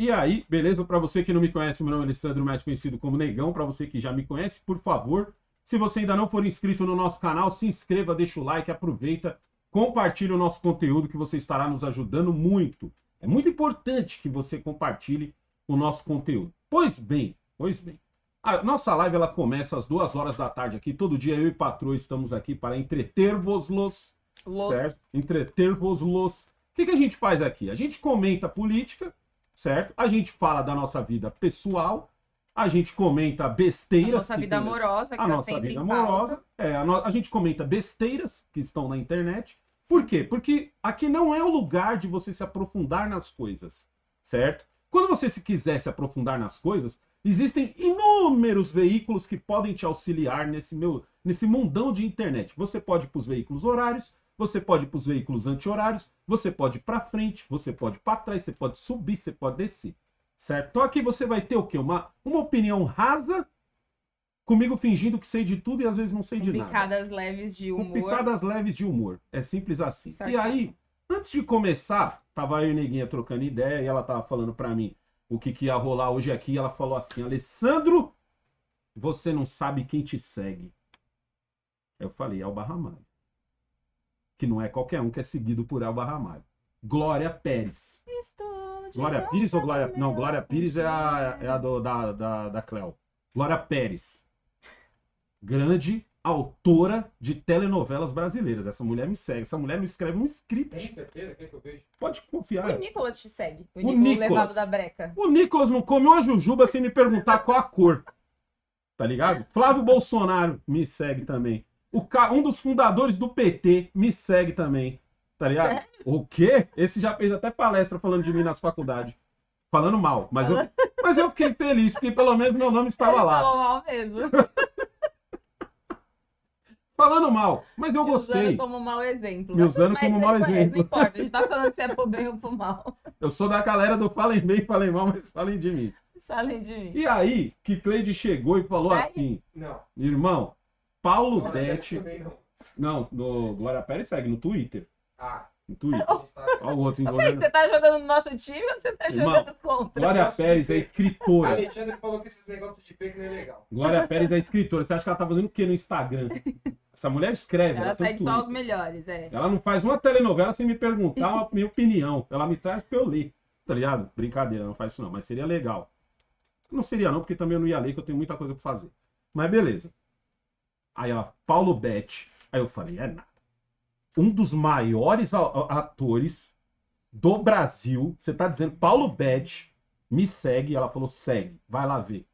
E aí, beleza? Para você que não me conhece, meu nome é Alessandro, mais conhecido como Negão. Para você que já me conhece, por favor, se você ainda não for inscrito no nosso canal, se inscreva, deixa o like, aproveita, compartilhe o nosso conteúdo que você estará nos ajudando muito. É muito importante que você compartilhe o nosso conteúdo. Pois bem, pois bem. A nossa live ela começa às duas horas da tarde aqui. Todo dia eu e Patrô estamos aqui para entreter-vos-los. Certo? Entreter-vos-los. O que, que a gente faz aqui? A gente comenta política, certo? A gente fala da nossa vida pessoal, a gente comenta besteiras. A nossa vida tem... amorosa, que a tá nossa vida amorosa. É, a, no... a, gente comenta besteiras que estão na internet. Por quê? Porque aqui não é o lugar de você se aprofundar nas coisas, certo? Quando você se quiser se aprofundar nas coisas, existem inúmeros veículos que podem te auxiliar nesse meu nesse mundão de internet. Você pode ir para os veículos horários, você pode ir para os veículos anti-horários, você pode ir para frente, você pode ir para trás, você pode subir, você pode descer. Certo? Então aqui você vai ter o quê? Uma, uma opinião rasa, comigo fingindo que sei de tudo e às vezes não sei de nada. Picadas leves de humor. Com picadas leves de humor. É simples assim. E aí, antes de começar, tava eu e Neguinha trocando ideia e ela tava falando para mim o que, que ia rolar hoje aqui. E ela falou assim: Alessandro, você não sabe quem te segue. Eu falei: é o Barra Mário que não é qualquer um que é seguido por Elba Ramalho. Glória Pérez. Glória Pires ou Glória. Não, Glória Pires é a, é a do, da, da, da Cleo. Glória Pérez. Grande autora de telenovelas brasileiras. Essa mulher me segue. Essa mulher me escreve um script. Tem certeza? Quer que eu vejo? Pode confiar. O Nicolas te segue. O, o Nicolas. levado da breca. O Nicolas não come uma jujuba sem me perguntar qual a cor. Tá ligado? Flávio Bolsonaro me segue também. O ca... Um dos fundadores do PT me segue também. Tá ligado? Sério? O quê? Esse já fez até palestra falando de mim nas faculdades. Falando mal, mas eu, mas eu fiquei feliz, porque pelo menos meu nome estava Ele lá. Falou mal mesmo. falando mal, mas eu Te gostei. Usando como mau exemplo. Me usando mas como é mau exemplo. Não importa, a gente tá falando se é pro bem ou pro mal. Eu sou da galera do falem bem, falem mal, mas falem de mim. Falem de mim. E aí que Cleide chegou e falou assim: Não. Irmão, Paulo Glória Dete. Não, do Glória Pérez segue no Twitter. Ah. No Twitter. Olha o outro envolvendo. Você tá jogando no nosso time ou você tá Irmão, jogando contra? Glória Pérez é escritora. Alexandre falou que esses negócios de fake não é legal. Glória Pérez é escritora. Você acha que ela tá fazendo o quê no Instagram? Essa mulher escreve. Ela, ela segue só os melhores, é. Ela não faz uma telenovela sem me perguntar a minha opinião. Ela me traz pra eu ler. Tá ligado? Brincadeira, não faz isso não. Mas seria legal. Não seria não, porque também eu não ia ler, que eu tenho muita coisa pra fazer. Mas beleza. Aí ela, Paulo Betti. Aí eu falei, é nada. Um dos maiores atores do Brasil. Você tá dizendo, Paulo Betti, me segue. Ela falou, segue, vai lá ver.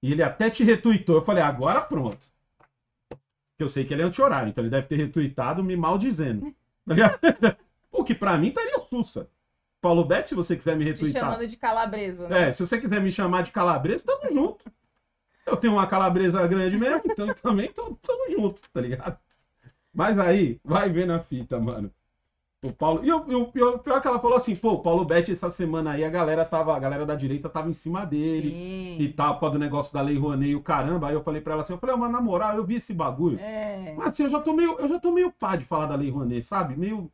E ele até te retuitou. Eu falei, agora pronto. Porque eu sei que ele é anti-horário, então ele deve ter retuitado me maldizendo. o que para mim estaria sussa. Paulo Betti, se você quiser me retuitar. Te chamando de calabreso, né? É, se você quiser me chamar de calabreso, tamo junto. Eu tenho uma calabresa grande mesmo, então também tamo junto, tá ligado? Mas aí, vai ver na fita, mano. O Paulo. E o, pior é que ela falou assim, pô, o Paulo bete essa semana aí, a galera tava, a galera da direita tava em cima dele. Sim. E tal, para do negócio da Lei Rouanet e o caramba. Aí eu falei pra ela assim, eu falei, mas na moral, eu vi esse bagulho. É. Mas assim, eu já tô meio, eu já tô meio pá de falar da Lei Rouanet, sabe? Meio.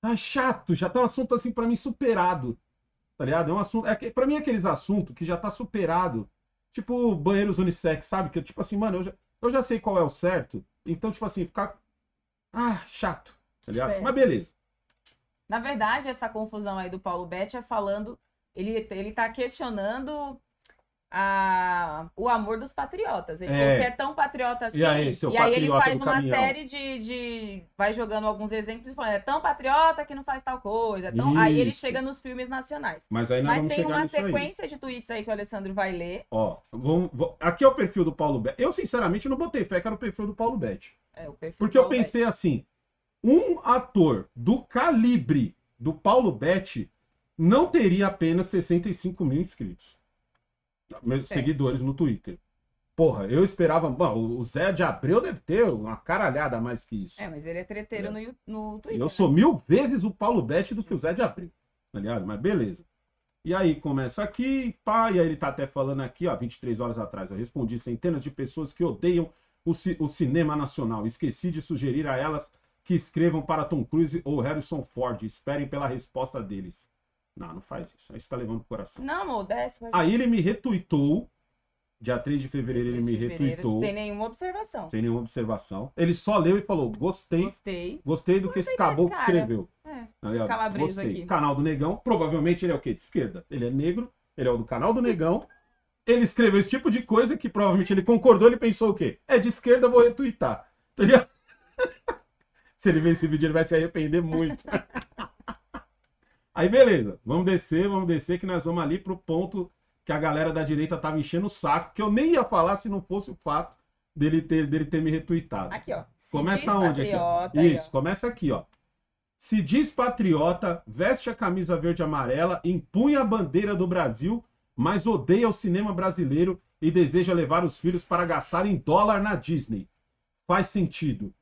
Tá chato, já tá um assunto assim para mim superado. Tá ligado? É um assunto. É, pra mim, é aqueles assuntos que já tá superado Tipo banheiros unissex, sabe? Que tipo assim, mano, eu já, eu já sei qual é o certo. Então, tipo assim, ficar. Ah, chato. Tá ligado? Certo. Mas beleza. Na verdade, essa confusão aí do Paulo Betti é falando. Ele, ele tá questionando a, o amor dos patriotas. Ele é. você é tão patriota assim. E aí, assim. e aí ele faz uma caminhão. série de, de. Vai jogando alguns exemplos e fala: é tão patriota que não faz tal coisa. Então, aí ele chega nos filmes nacionais. Mas, aí nós Mas tem uma sequência aí. de tweets aí que o Alessandro vai ler. Ó, vamos, vamos... aqui é o perfil do Paulo Bet. Eu, sinceramente, não botei fé que era o perfil do Paulo Bet. É, Porque Paulo eu pensei assim: um ator do calibre do Paulo Bet não teria apenas 65 mil inscritos meus certo. seguidores no Twitter. Porra, eu esperava. Bom, o Zé de Abreu deve ter uma caralhada mais que isso. É, mas ele é treteiro é. No, no Twitter. Eu né? sou mil vezes o Paulo Betti do que o Zé de Abreu, tá ligado? Mas beleza. E aí começa aqui, pá, e aí ele tá até falando aqui, ó, 23 horas atrás. Eu respondi centenas de pessoas que odeiam o, ci o cinema nacional. Esqueci de sugerir a elas que escrevam para Tom Cruise ou Harrison Ford. Esperem pela resposta deles. Não, não faz isso. Aí você tá levando pro coração. Não, amor, desce. Mas... Aí ele me retuitou. Dia 3 de fevereiro 3 de ele me retuitou. Sem nenhuma observação. Sem nenhuma observação. Ele só leu e falou: gostei. Gostei. Gostei do que esse tá caboclo escreveu. É, tá esse calabreso gostei. aqui. Canal do Negão. Provavelmente ele é o quê? De esquerda. Ele é negro. Ele é o do canal do Negão. Ele escreveu esse tipo de coisa que provavelmente ele concordou. Ele pensou o quê? É de esquerda, vou retuitar. Se ele ver esse vídeo, ele vai se arrepender muito. Aí beleza, vamos descer, vamos descer, que nós vamos ali pro ponto que a galera da direita tava enchendo o saco, que eu nem ia falar se não fosse o fato dele ter, dele ter me retweetado. Aqui, ó. começa onde? Patriota, aqui, ó. Isso, aí, ó. começa aqui, ó. Se diz patriota, veste a camisa verde e amarela, empunha a bandeira do Brasil, mas odeia o cinema brasileiro e deseja levar os filhos para gastar em dólar na Disney. Faz sentido.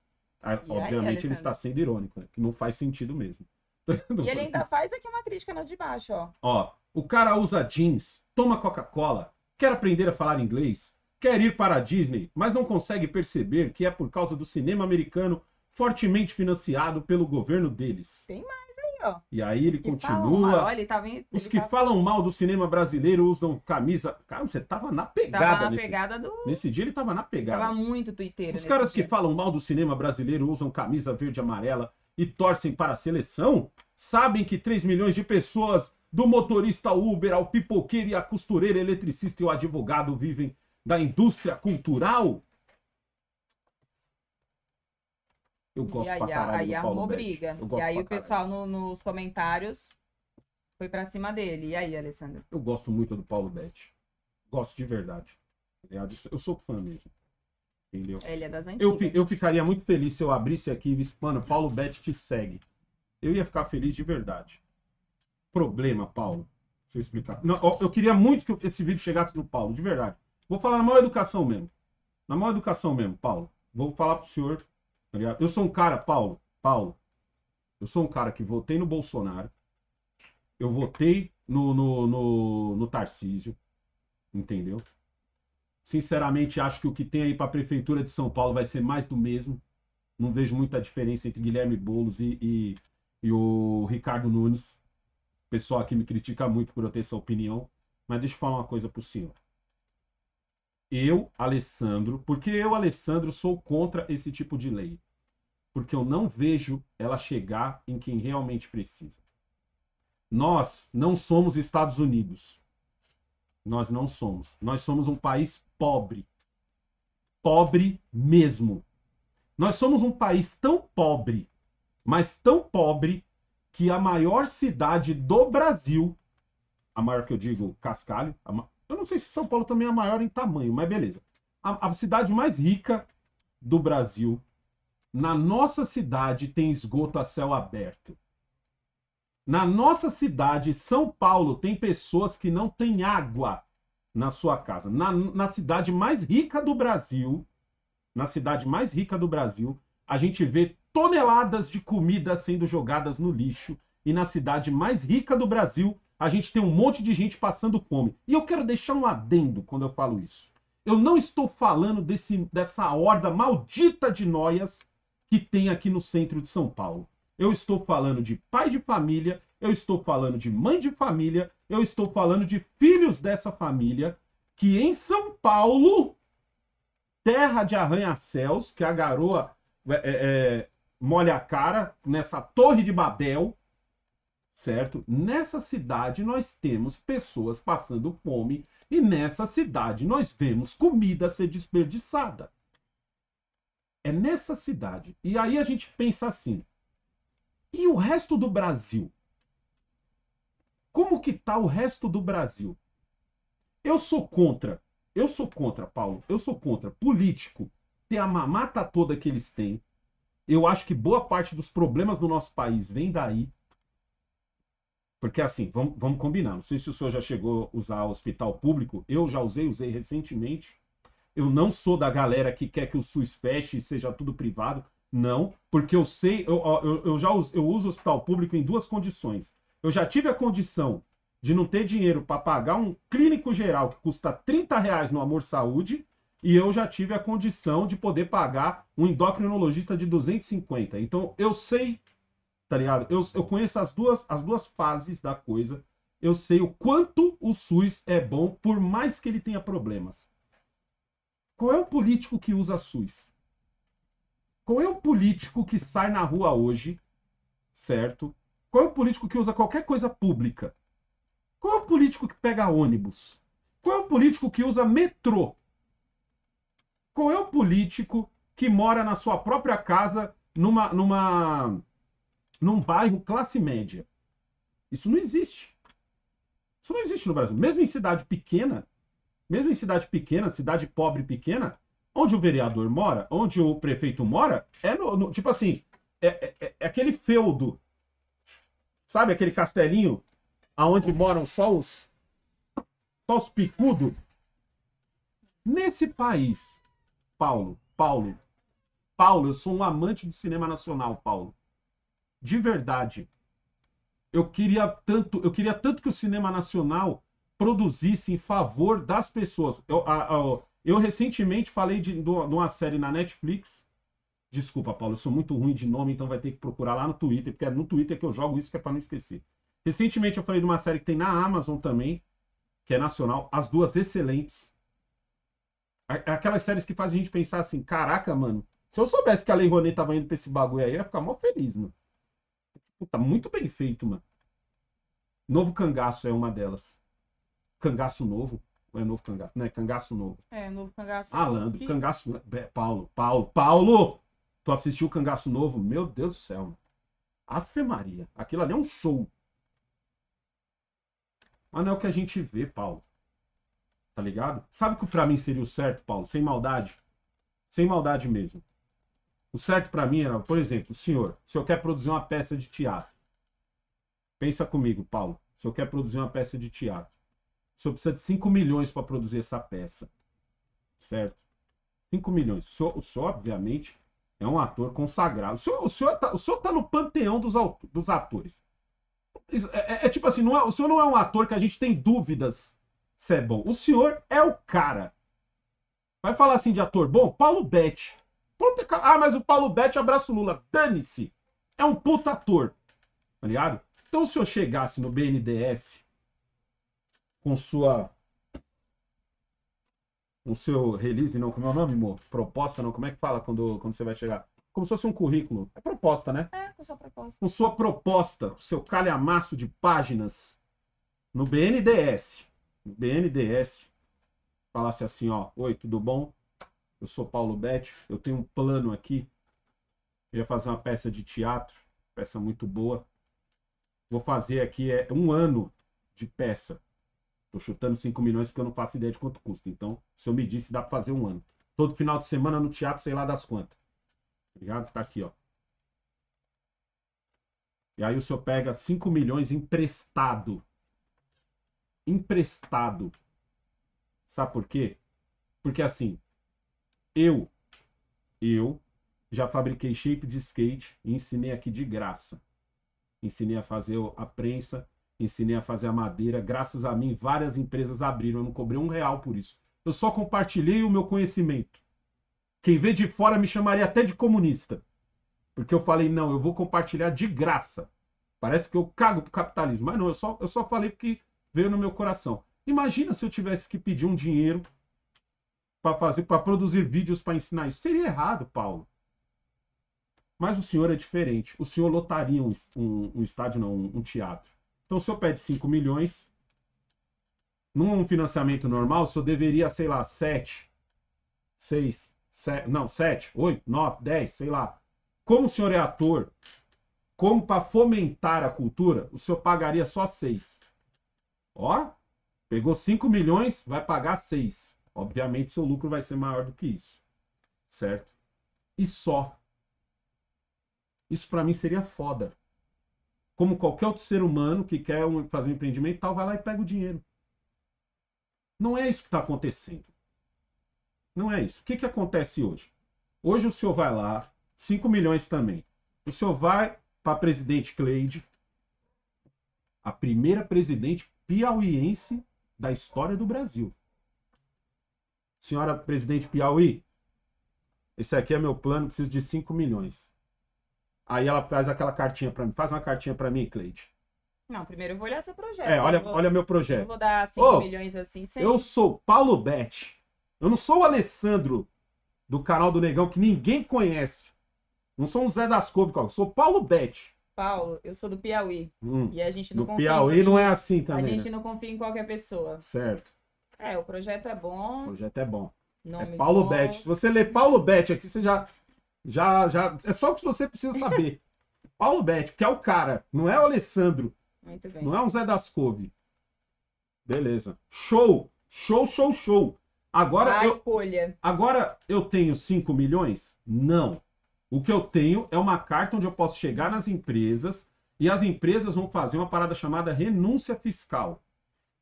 Aí, obviamente aí, ele está sendo irônico, né? Que não faz sentido mesmo e ele ainda faz aqui uma crítica no de baixo, ó. Ó, o cara usa jeans, toma Coca-Cola, quer aprender a falar inglês, quer ir para a Disney, mas não consegue perceber que é por causa do cinema americano fortemente financiado pelo governo deles. Tem mais aí, ó. E aí os ele continua. olha, ele tá vendo, os que tá... falam mal do cinema brasileiro usam camisa. Cara, você tava na pegada. Tava na nesse... pegada do. Nesse dia ele tava na pegada. Ele tava muito tuiteiro. Os caras dia. que falam mal do cinema brasileiro usam camisa verde e amarela e torcem para a seleção sabem que 3 milhões de pessoas, do motorista Uber ao pipoqueiro e a costureira, eletricista e o advogado, vivem da indústria cultural? Eu gosto e aí, pra caralho aí, do Paulo arrumou briga. e aí o pessoal no, nos comentários foi para cima dele. E aí, Alessandro? Eu gosto muito do Paulo Betti. Gosto de verdade. É Eu sou fã mesmo entendeu? Ele é das antigas. Eu, eu ficaria muito feliz se eu abrisse aqui e visse, mano, Paulo Bet te segue. Eu ia ficar feliz de verdade. Problema, Paulo. Deixa eu explicar. Não, eu queria muito que esse vídeo chegasse do Paulo, de verdade. Vou falar na maior educação mesmo. Na maior educação mesmo, Paulo. Vou falar pro senhor, tá Eu sou um cara, Paulo, Paulo. Eu sou um cara que votei no Bolsonaro. Eu votei no, no, no, no Tarcísio. Entendeu? Sinceramente, acho que o que tem aí para a Prefeitura de São Paulo vai ser mais do mesmo. Não vejo muita diferença entre Guilherme Boulos e, e, e o Ricardo Nunes. O pessoal aqui me critica muito por eu ter essa opinião. Mas deixa eu falar uma coisa para o senhor. Eu, Alessandro, porque eu, Alessandro, sou contra esse tipo de lei. Porque eu não vejo ela chegar em quem realmente precisa. Nós não somos Estados Unidos. Nós não somos. Nós somos um país pobre. Pobre mesmo. Nós somos um país tão pobre, mas tão pobre, que a maior cidade do Brasil, a maior que eu digo, Cascalho, ma... eu não sei se São Paulo também é a maior em tamanho, mas beleza. A, a cidade mais rica do Brasil, na nossa cidade, tem esgoto a céu aberto. Na nossa cidade, São Paulo, tem pessoas que não têm água na sua casa, na, na cidade mais rica do Brasil, na cidade mais rica do Brasil, a gente vê toneladas de comida sendo jogadas no lixo. E na cidade mais rica do Brasil, a gente tem um monte de gente passando fome. E eu quero deixar um adendo quando eu falo isso. Eu não estou falando desse, dessa horda maldita de noias que tem aqui no centro de São Paulo. Eu estou falando de pai de família eu estou falando de mãe de família, eu estou falando de filhos dessa família, que em São Paulo, terra de arranha-céus, que a garoa é, é, é, molha a cara, nessa torre de Babel, certo? Nessa cidade nós temos pessoas passando fome e nessa cidade nós vemos comida ser desperdiçada. É nessa cidade. E aí a gente pensa assim: e o resto do Brasil? Como que tá o resto do Brasil? Eu sou contra, eu sou contra, Paulo, eu sou contra político ter a mamata toda que eles têm. Eu acho que boa parte dos problemas do nosso país vem daí. Porque assim, vamos, vamos combinar. Não sei se o senhor já chegou a usar hospital público. Eu já usei, usei recentemente. Eu não sou da galera que quer que o SUS feche e seja tudo privado. Não, porque eu sei, eu, eu, eu já uso, eu uso hospital público em duas condições eu já tive a condição de não ter dinheiro para pagar um clínico geral que custa 30 reais no Amor Saúde, e eu já tive a condição de poder pagar um endocrinologista de 250. Então eu sei, tá ligado? Eu, eu conheço as duas, as duas fases da coisa. Eu sei o quanto o SUS é bom, por mais que ele tenha problemas. Qual é o político que usa SUS? Qual é o político que sai na rua hoje, certo? Qual é o político que usa qualquer coisa pública? Qual é o político que pega ônibus? Qual é o político que usa metrô? Qual é o político que mora na sua própria casa numa, numa, num bairro classe média? Isso não existe. Isso não existe no Brasil. Mesmo em cidade pequena, mesmo em cidade pequena, cidade pobre pequena, onde o vereador mora, onde o prefeito mora, é no, no tipo assim, é, é, é aquele feudo Sabe aquele castelinho aonde moram só os, só os picudos? Nesse país, Paulo, Paulo, Paulo, eu sou um amante do cinema nacional, Paulo. De verdade. Eu queria tanto, eu queria tanto que o cinema nacional produzisse em favor das pessoas. Eu, a, a, eu recentemente falei de, de uma série na Netflix Desculpa, Paulo, eu sou muito ruim de nome, então vai ter que procurar lá no Twitter, porque é no Twitter que eu jogo isso que é para não esquecer. Recentemente eu falei de uma série que tem na Amazon também, que é nacional, as duas excelentes. É, é aquelas séries que fazem a gente pensar assim, caraca, mano, se eu soubesse que a Lei Rouanet tava indo pra esse bagulho aí, eu ia ficar mó feliz, mano. Puta, muito bem feito, mano. Novo Cangaço é uma delas. Cangaço Novo. Ou é Novo Cangaço? Não, é Cangaço Novo. É, Novo Cangaço Malandro, ah, Cangaço... É, Paulo, Paulo, Paulo! Tu assistiu o Cangaço Novo, meu Deus do céu. Mano. Ave Maria, aquilo ali é um show. Mas não é o que a gente vê, Paulo. Tá ligado? Sabe o que pra mim seria o certo, Paulo? Sem maldade. Sem maldade mesmo. O certo para mim era, por exemplo, o senhor, o senhor quer produzir uma peça de teatro. Pensa comigo, Paulo. O senhor quer produzir uma peça de teatro. O senhor precisa de 5 milhões para produzir essa peça. Certo? 5 milhões. O senhor, o senhor, obviamente, é um ator consagrado. O senhor, o senhor, tá, o senhor tá no panteão dos, dos atores. É, é, é, tipo assim, não é, o senhor não é um ator que a gente tem dúvidas se é bom. O senhor é o cara. Vai falar assim de ator bom? Paulo Betti. Ah, mas o Paulo Betti abraça o Lula. Dane-se. É um puta ator. Tá ligado? Então se eu chegasse no BNDS com sua o seu release, não, como é o nome, amor? Proposta, não, como é que fala quando, quando você vai chegar? Como se fosse um currículo. É proposta, né? É, com sua proposta. Com sua proposta, o seu calhamaço de páginas no BNDS. No BNDS. Falasse assim, ó, oi, tudo bom? Eu sou Paulo Bete eu tenho um plano aqui. Eu ia fazer uma peça de teatro, peça muito boa. Vou fazer aqui é um ano de peça. Tô chutando 5 milhões porque eu não faço ideia de quanto custa. Então, se eu me disse, dá pra fazer um ano. Todo final de semana no teatro, sei lá das quantas. Obrigado? Tá, tá aqui, ó. E aí o senhor pega 5 milhões emprestado. Emprestado. Sabe por quê? Porque assim, eu, eu já fabriquei shape de skate e ensinei aqui de graça. Ensinei a fazer a prensa, ensinei a fazer a madeira. Graças a mim, várias empresas abriram. Eu não cobrei um real por isso. Eu só compartilhei o meu conhecimento. Quem vê de fora me chamaria até de comunista. Porque eu falei, não, eu vou compartilhar de graça. Parece que eu cago pro capitalismo. Mas não, eu só, eu só falei porque veio no meu coração. Imagina se eu tivesse que pedir um dinheiro para fazer, para produzir vídeos para ensinar isso. Seria errado, Paulo. Mas o senhor é diferente. O senhor lotaria um, um, um estádio, não, um teatro então, se eu pede 5 milhões, num financiamento normal, se eu deveria, sei lá, 7, 6, 7, não, 7, 8, 9, 10, sei lá. Como o senhor é ator, como para fomentar a cultura, o senhor pagaria só 6. Ó, pegou 5 milhões, vai pagar 6. Obviamente, seu lucro vai ser maior do que isso. Certo? E só. Isso para mim seria foda como qualquer outro ser humano que quer um, fazer um empreendimento tal, vai lá e pega o dinheiro. Não é isso que está acontecendo. Não é isso. O que, que acontece hoje? Hoje o senhor vai lá, 5 milhões também. O senhor vai para presidente Cleide, a primeira presidente piauiense da história do Brasil. Senhora presidente Piauí, esse aqui é meu plano, preciso de 5 milhões. Aí ela faz aquela cartinha para mim. Faz uma cartinha para mim, Cleide. Não, primeiro eu vou olhar seu projeto. É, olha, vou, olha meu projeto. Eu vou dar 5 oh, milhões assim sem... Eu sou Paulo Betti. Eu não sou o Alessandro do canal do Negão que ninguém conhece. Não sou um Zé das Cobras. eu sou Paulo Betti. Paulo, eu sou do Piauí. Hum, e a gente não do Piauí em... não é assim também. A né? gente né? não confia em qualquer pessoa. Certo. É, o projeto é bom. O projeto é bom. É Nomes é Paulo bons. Bet. Se você ler Paulo Bet aqui, você já já, já. É só o que você precisa saber. Paulo Betti, que é o cara, não é o Alessandro. Muito bem. Não é o Zé das Couve. Beleza. Show! Show, show, show! Agora eu, folha. agora eu tenho 5 milhões? Não. O que eu tenho é uma carta onde eu posso chegar nas empresas e as empresas vão fazer uma parada chamada renúncia fiscal.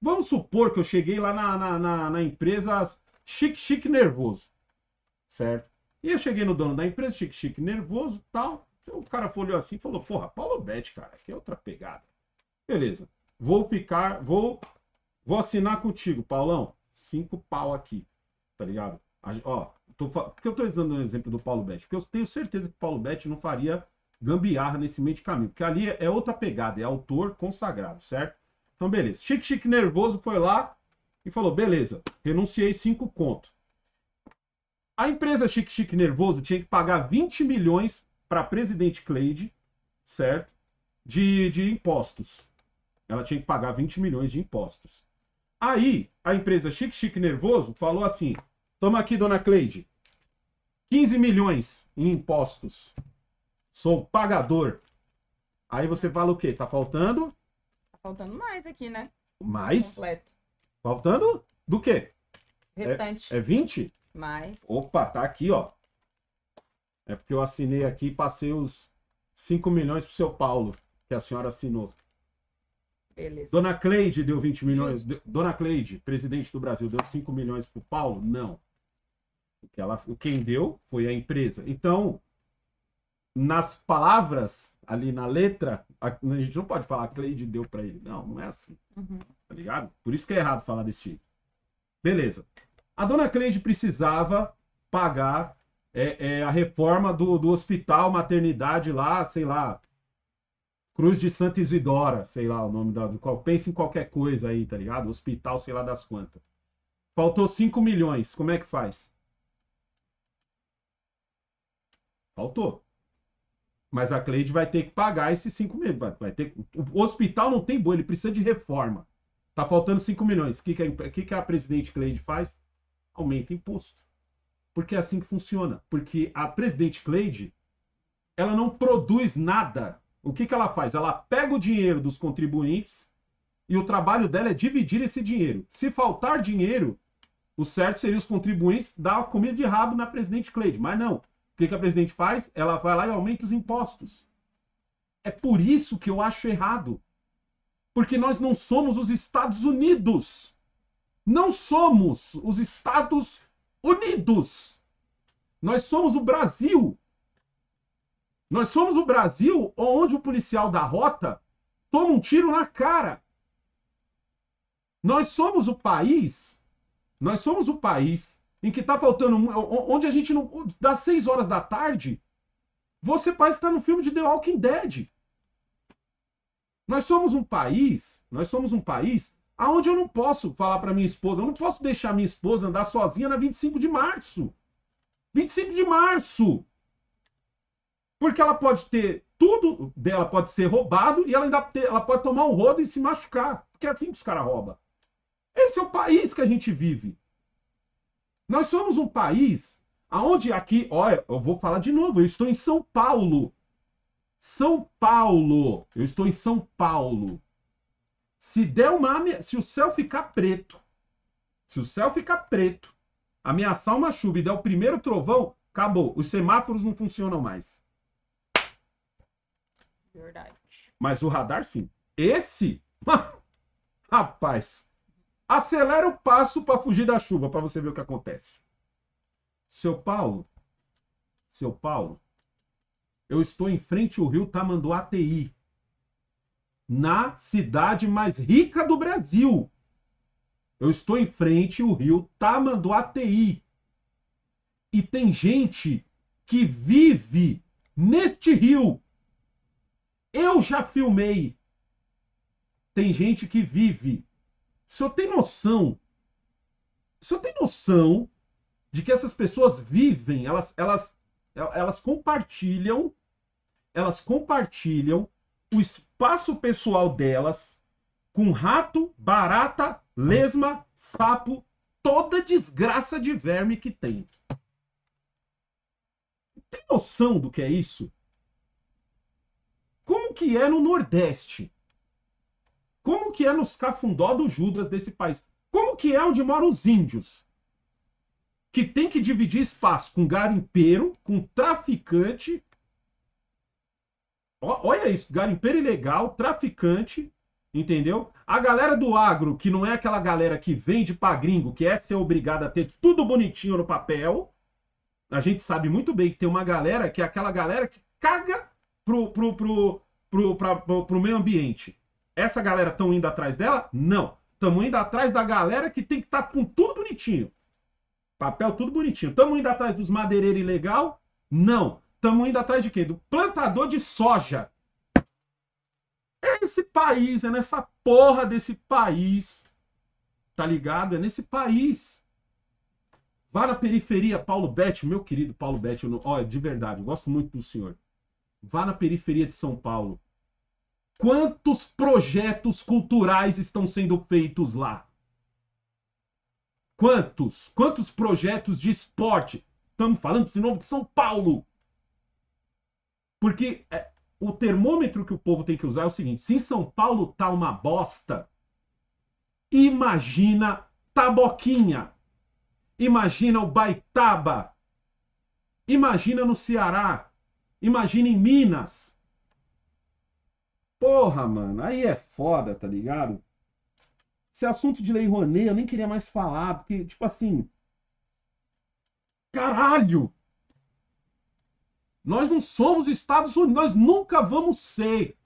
Vamos supor que eu cheguei lá na, na, na, na empresa chique, chique, nervoso. Certo? E eu cheguei no dono da empresa, chique, chique, nervoso tal. O cara folheou assim e falou: Porra, Paulo Bet, cara, que é outra pegada. Beleza, vou ficar, vou, vou assinar contigo, Paulão. Cinco pau aqui, tá ligado? A, ó, tô, por que eu tô usando um exemplo do Paulo Bet? Porque eu tenho certeza que o Paulo Bet não faria gambiarra nesse meio de caminho, porque ali é outra pegada, é autor consagrado, certo? Então, beleza. Chique, chique, nervoso foi lá e falou: Beleza, renunciei cinco conto. A empresa Chique Chique Nervoso tinha que pagar 20 milhões para presidente Cleide, certo? De, de impostos. Ela tinha que pagar 20 milhões de impostos. Aí, a empresa Chique Chique Nervoso falou assim: toma aqui, dona Cleide, 15 milhões em impostos. Sou pagador. Aí você fala o quê? Tá faltando? Tá faltando mais aqui, né? Mais? Completo. Faltando do quê? É, Restante. É, é 20? Mas. Opa, tá aqui, ó. É porque eu assinei aqui e passei os 5 milhões pro seu Paulo, que a senhora assinou. Beleza. Dona Cleide deu 20 milhões. Justo. Dona Cleide, presidente do Brasil, deu 5 milhões pro Paulo? Não. O que ela, quem deu foi a empresa. Então, nas palavras, ali na letra, a, a gente não pode falar Cleide deu para ele. Não, não é assim. Uhum. Tá ligado? Por isso que é errado falar desse jeito. Beleza. A dona Cleide precisava pagar é, é, a reforma do, do hospital maternidade lá, sei lá, Cruz de Santa Isidora, sei lá o nome da. Do qual, pensa em qualquer coisa aí, tá ligado? Hospital, sei lá das quantas. Faltou 5 milhões, como é que faz? Faltou. Mas a Cleide vai ter que pagar esses 5 milhões. Vai, vai ter, o hospital não tem boa, ele precisa de reforma. Tá faltando 5 milhões. O que, que, a, que, que a presidente Cleide faz? aumenta imposto. Porque é assim que funciona. Porque a presidente Cleide, ela não produz nada. O que, que ela faz? Ela pega o dinheiro dos contribuintes e o trabalho dela é dividir esse dinheiro. Se faltar dinheiro, o certo seria os contribuintes dar comida de rabo na presidente Cleide. Mas não. O que, que a presidente faz? Ela vai lá e aumenta os impostos. É por isso que eu acho errado. Porque nós não somos os Estados Unidos. Não somos os Estados Unidos. Nós somos o Brasil. Nós somos o Brasil onde o policial da rota toma um tiro na cara. Nós somos o país, nós somos o país em que está faltando, onde a gente não, das 6 horas da tarde, você parece estar no filme de The Walking Dead. Nós somos um país, nós somos um país Aonde eu não posso falar para minha esposa, eu não posso deixar minha esposa andar sozinha na 25 de março. 25 de março. Porque ela pode ter tudo dela pode ser roubado e ela ainda ter, ela pode tomar um rodo e se machucar, porque é assim que os caras roubam. Esse é o país que a gente vive. Nós somos um país aonde aqui, olha, eu vou falar de novo, eu estou em São Paulo. São Paulo, eu estou em São Paulo. Se der uma se o céu ficar preto, se o céu ficar preto, ameaçar uma chuva e der o primeiro trovão, acabou. Os semáforos não funcionam mais. Verdade. Mas o radar sim. Esse, rapaz, acelera o passo para fugir da chuva, para você ver o que acontece. Seu Paulo, seu Paulo, eu estou em frente ao rio Tamanduá TI na cidade mais rica do Brasil. Eu estou em frente ao rio Tamanduateí. E tem gente que vive neste rio. Eu já filmei. Tem gente que vive. senhor tem noção. senhor tem noção de que essas pessoas vivem, elas elas elas compartilham, elas compartilham o espaço pessoal delas com rato, barata, lesma, sapo, toda desgraça de verme que tem. Tem noção do que é isso? Como que é no Nordeste? Como que é nos cafundó do Judas desse país? Como que é onde moram os índios? Que tem que dividir espaço com garimpeiro, com traficante, olha isso, garimpeiro ilegal, traficante, entendeu? A galera do agro, que não é aquela galera que vende pra gringo, que é ser obrigada a ter tudo bonitinho no papel. A gente sabe muito bem que tem uma galera que é aquela galera que caga pro, pro, pro, pro, pra, pro, pro meio ambiente. Essa galera estão indo atrás dela? Não. Estamos indo atrás da galera que tem que estar tá com tudo bonitinho. Papel tudo bonitinho. Estamos indo atrás dos madeireiros ilegal? Não. Estamos indo atrás de quê? Do plantador de soja. É esse país, é nessa porra desse país. Tá ligado? É nesse país. Vá na periferia, Paulo Bete, meu querido Paulo Bete. Não... Olha, de verdade, eu gosto muito do senhor. Vá na periferia de São Paulo. Quantos projetos culturais estão sendo feitos lá? Quantos? Quantos projetos de esporte? Estamos falando de novo de São Paulo. Porque é, o termômetro que o povo tem que usar é o seguinte: se em São Paulo tá uma bosta, imagina Taboquinha, imagina o Baitaba, imagina no Ceará, imagina em Minas. Porra, mano, aí é foda, tá ligado? Esse assunto de Lei Rouanet eu nem queria mais falar, porque, tipo assim. Caralho! Nós não somos Estados Unidos, nós nunca vamos ser.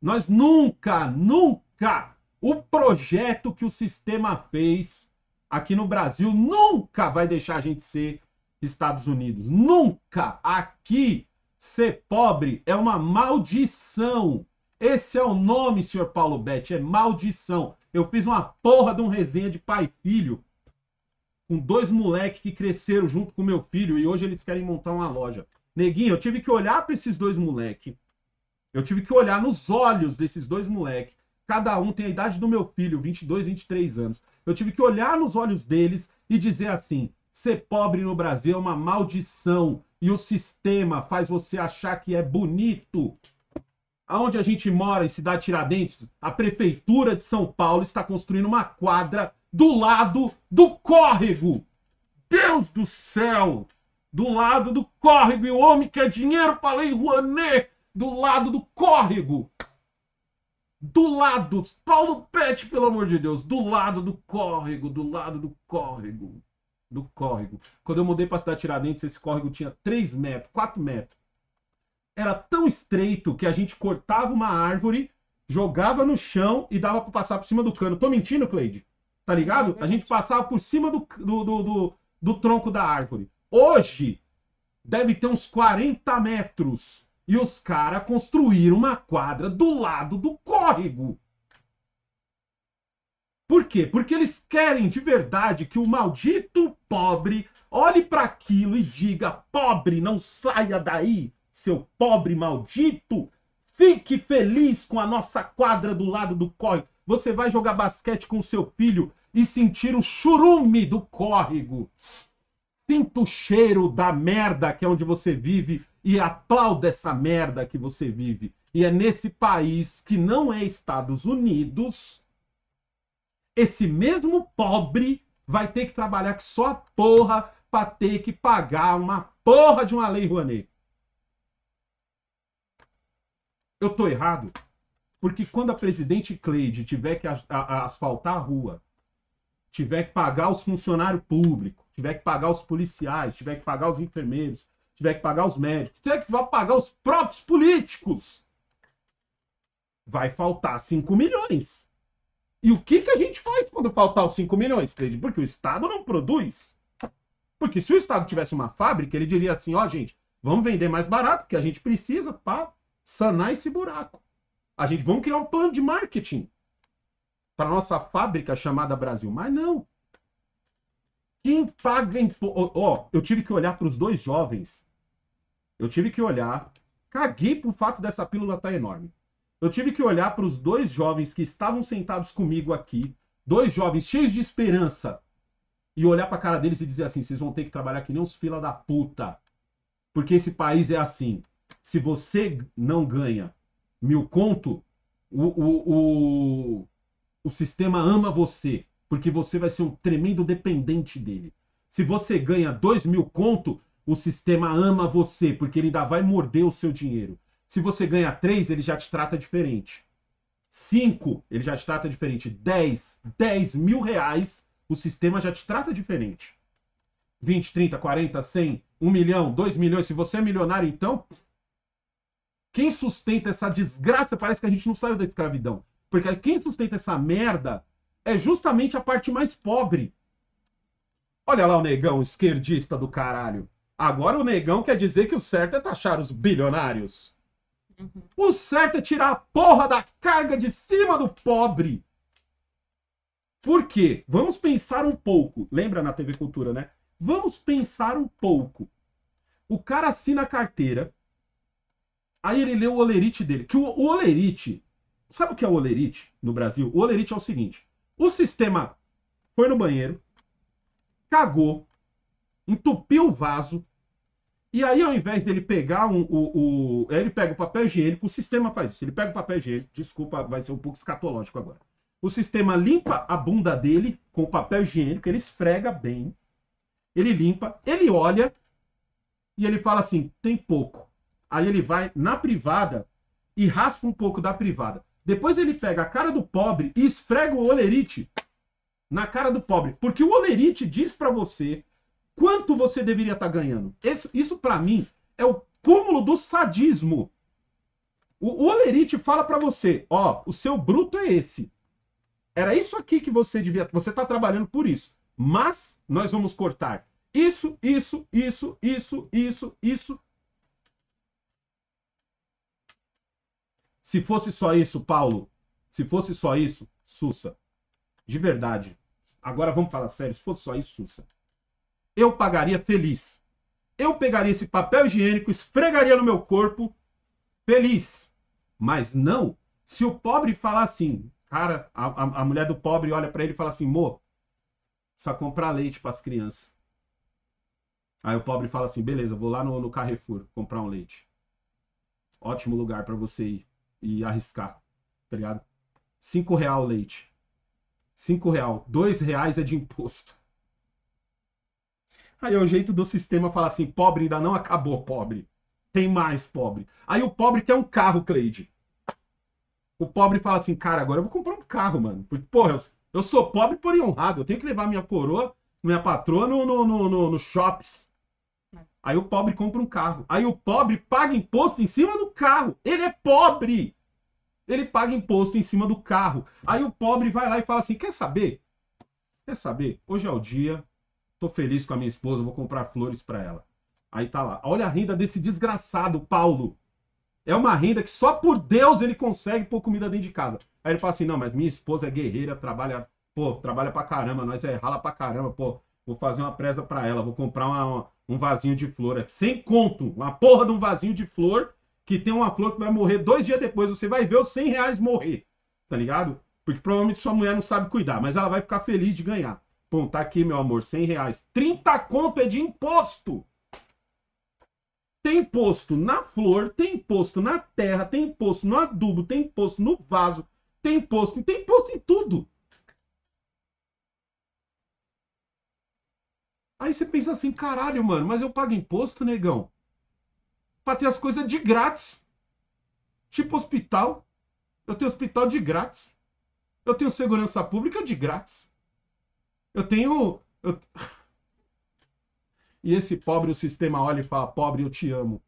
Nós nunca, nunca. O projeto que o sistema fez aqui no Brasil nunca vai deixar a gente ser Estados Unidos. Nunca. Aqui, ser pobre é uma maldição. Esse é o nome, senhor Paulo Betti, é maldição. Eu fiz uma porra de um resenha de pai e filho com dois moleques que cresceram junto com meu filho e hoje eles querem montar uma loja. Neguinho, eu tive que olhar para esses dois moleque. Eu tive que olhar nos olhos desses dois moleque. Cada um tem a idade do meu filho, 22, 23 anos. Eu tive que olhar nos olhos deles e dizer assim: ser pobre no Brasil é uma maldição e o sistema faz você achar que é bonito. Aonde a gente mora, em Cidade Tiradentes, a prefeitura de São Paulo está construindo uma quadra do lado do córrego. Deus do céu! do lado do córrego. E o homem quer dinheiro para Lei Rouanet, do lado do córrego. Do lado, Paulo Pet, pelo amor de Deus, do lado do córrego, do lado do córrego, do córrego. Quando eu mudei para a cidade Tiradentes, esse córrego tinha 3 metros, 4 metros. Era tão estreito que a gente cortava uma árvore, jogava no chão e dava para passar por cima do cano. Tô mentindo, Cleide? Tá ligado? A gente passava por cima do, do, do, do, do tronco da árvore. Hoje, deve ter uns 40 metros. E os caras construíram uma quadra do lado do córrego. Por quê? Porque eles querem de verdade que o maldito pobre olhe para aquilo e diga: pobre, não saia daí, seu pobre maldito. Fique feliz com a nossa quadra do lado do córrego. Você vai jogar basquete com seu filho e sentir o churume do córrego. Sinta o cheiro da merda que é onde você vive e aplauda essa merda que você vive. E é nesse país que não é Estados Unidos, esse mesmo pobre vai ter que trabalhar que só porra para ter que pagar uma porra de uma lei Rouanet. Eu tô errado? Porque quando a presidente Cleide tiver que asfaltar a rua tiver que pagar os funcionários públicos, tiver que pagar os policiais, tiver que pagar os enfermeiros, tiver que pagar os médicos, tiver que pagar os próprios políticos, vai faltar 5 milhões. E o que, que a gente faz quando faltar os 5 milhões, Cleide? Porque o Estado não produz. Porque se o Estado tivesse uma fábrica, ele diria assim, ó, oh, gente, vamos vender mais barato, porque a gente precisa para sanar esse buraco. A gente vamos criar um plano de marketing para nossa fábrica chamada Brasil. Mas não. Quem paga imposto. Ó, eu tive que olhar para os dois jovens. Eu tive que olhar. Caguei pro fato dessa pílula tá enorme. Eu tive que olhar para os dois jovens que estavam sentados comigo aqui, dois jovens cheios de esperança, e olhar para a cara deles e dizer assim: vocês vão ter que trabalhar que nem uns fila da puta. Porque esse país é assim. Se você não ganha mil conto, o, o, o sistema ama você, porque você vai ser um tremendo dependente dele. Se você ganha 2 mil conto, o sistema ama você, porque ele ainda vai morder o seu dinheiro. Se você ganha 3, ele já te trata diferente. 5, ele já te trata diferente. 10, 10 mil reais, o sistema já te trata diferente. 20, 30, 40, 100, 1 milhão, 2 milhões. Se você é milionário, então. Quem sustenta essa desgraça? Parece que a gente não saiu da escravidão. Porque quem sustenta essa merda é justamente a parte mais pobre. Olha lá o negão esquerdista do caralho. Agora o negão quer dizer que o certo é taxar os bilionários. Uhum. O certo é tirar a porra da carga de cima do pobre. Por quê? Vamos pensar um pouco. Lembra na TV Cultura, né? Vamos pensar um pouco. O cara assina a carteira. Aí ele lê o olerite dele. Que o, o olerite Sabe o que é o olerite no Brasil? O olerite é o seguinte: o sistema foi no banheiro, cagou, entupiu o vaso, e aí ao invés dele pegar um, o, o, ele pega o papel higiênico, o sistema faz isso. Ele pega o papel higiênico, desculpa, vai ser um pouco escatológico agora. O sistema limpa a bunda dele com o papel higiênico, ele esfrega bem, ele limpa, ele olha e ele fala assim: tem pouco. Aí ele vai na privada e raspa um pouco da privada. Depois ele pega a cara do pobre e esfrega o olerite na cara do pobre. Porque o olerite diz para você quanto você deveria estar tá ganhando. Isso, isso para mim, é o cúmulo do sadismo. O olerite fala para você, ó, o seu bruto é esse. Era isso aqui que você devia, você tá trabalhando por isso. Mas nós vamos cortar isso, isso, isso, isso, isso, isso Se fosse só isso, Paulo, se fosse só isso, Sussa, de verdade, agora vamos falar sério, se fosse só isso, Sussa, eu pagaria feliz. Eu pegaria esse papel higiênico, esfregaria no meu corpo, feliz. Mas não se o pobre falar assim, cara, a, a mulher do pobre olha para ele e fala assim, mo, precisa comprar leite para as crianças. Aí o pobre fala assim, beleza, vou lá no, no Carrefour comprar um leite. Ótimo lugar para você ir e arriscar, tá ligado? Cinco real leite. Cinco real. Dois reais é de imposto. Aí é o jeito do sistema falar assim, pobre ainda não acabou, pobre. Tem mais pobre. Aí o pobre quer um carro, Cleide. O pobre fala assim, cara, agora eu vou comprar um carro, mano. Porque, porra, eu, eu sou pobre por honrado. Eu tenho que levar minha coroa, minha patroa no, no, no, no, no shops. Aí o pobre compra um carro. Aí o pobre paga imposto em cima do carro. Ele é pobre. Ele paga imposto em cima do carro. Aí o pobre vai lá e fala assim: quer saber? Quer saber? Hoje é o dia, tô feliz com a minha esposa, vou comprar flores para ela. Aí tá lá. Olha a renda desse desgraçado, Paulo. É uma renda que só por Deus ele consegue pôr comida dentro de casa. Aí ele fala assim: não, mas minha esposa é guerreira, trabalha, pô, trabalha pra caramba, nós é rala pra caramba, pô, vou fazer uma presa pra ela, vou comprar uma, uma, um vasinho de flor Sem conto, uma porra de um vasinho de flor que tem uma flor que vai morrer dois dias depois. Você vai ver os 100 reais morrer, tá ligado? Porque provavelmente sua mulher não sabe cuidar, mas ela vai ficar feliz de ganhar. Bom, tá aqui, meu amor, 100 reais. 30 conto é de imposto! Tem imposto na flor, tem imposto na terra, tem imposto no adubo, tem imposto no vaso, tem imposto, tem imposto em tudo. Aí você pensa assim, caralho, mano, mas eu pago imposto, negão? para ter as coisas de grátis. Tipo hospital. Eu tenho hospital de grátis. Eu tenho segurança pública de grátis. Eu tenho. Eu... E esse pobre, o sistema olha e fala: pobre, eu te amo.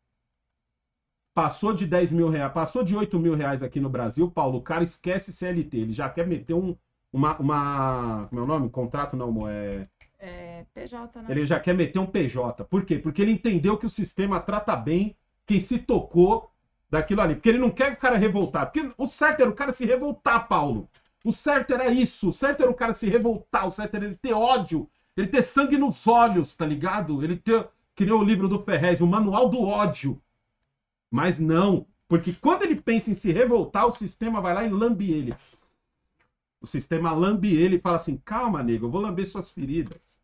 Passou de 10 mil reais, passou de 8 mil reais aqui no Brasil, Paulo, o cara esquece CLT. Ele já quer meter um. Uma. uma como é o nome? Contrato não, é. É PJ, né? Ele já quer meter um PJ. Por quê? Porque ele entendeu que o sistema trata bem quem se tocou daquilo ali. Porque ele não quer o cara revoltar. Porque o certo era o cara se revoltar, Paulo. O certo era isso. O certo era o cara se revoltar. O certo era ele ter ódio. Ele ter sangue nos olhos, tá ligado? Ele ter. Que nem o livro do Ferrez, o manual do ódio. Mas não. Porque quando ele pensa em se revoltar, o sistema vai lá e lambe ele. O sistema lambe ele e fala assim: calma, nego, eu vou lamber suas feridas.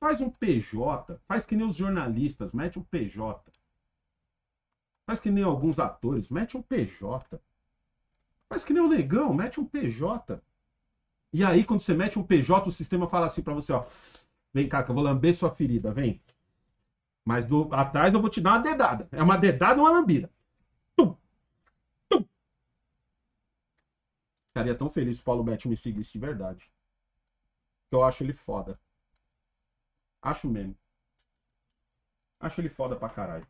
Faz um PJ, faz que nem os jornalistas, mete um PJ. Faz que nem alguns atores, mete um PJ. Faz que nem o negão, mete um PJ. E aí, quando você mete um PJ, o sistema fala assim para você, ó. Vem cá, que eu vou lamber sua ferida, vem. Mas do, atrás eu vou te dar uma dedada. É uma dedada ou uma lambida. Tum! Tum! Ficaria tão feliz se o Paulo Betti me seguisse de verdade. Eu acho ele foda. Acho mesmo. Acho ele foda pra caralho.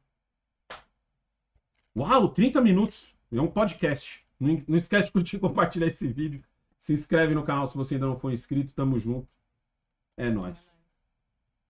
Uau, 30 minutos! É um podcast. Não, esquece de curtir e compartilhar esse vídeo. Se inscreve no canal se você ainda não for inscrito. Tamo junto. É nóis.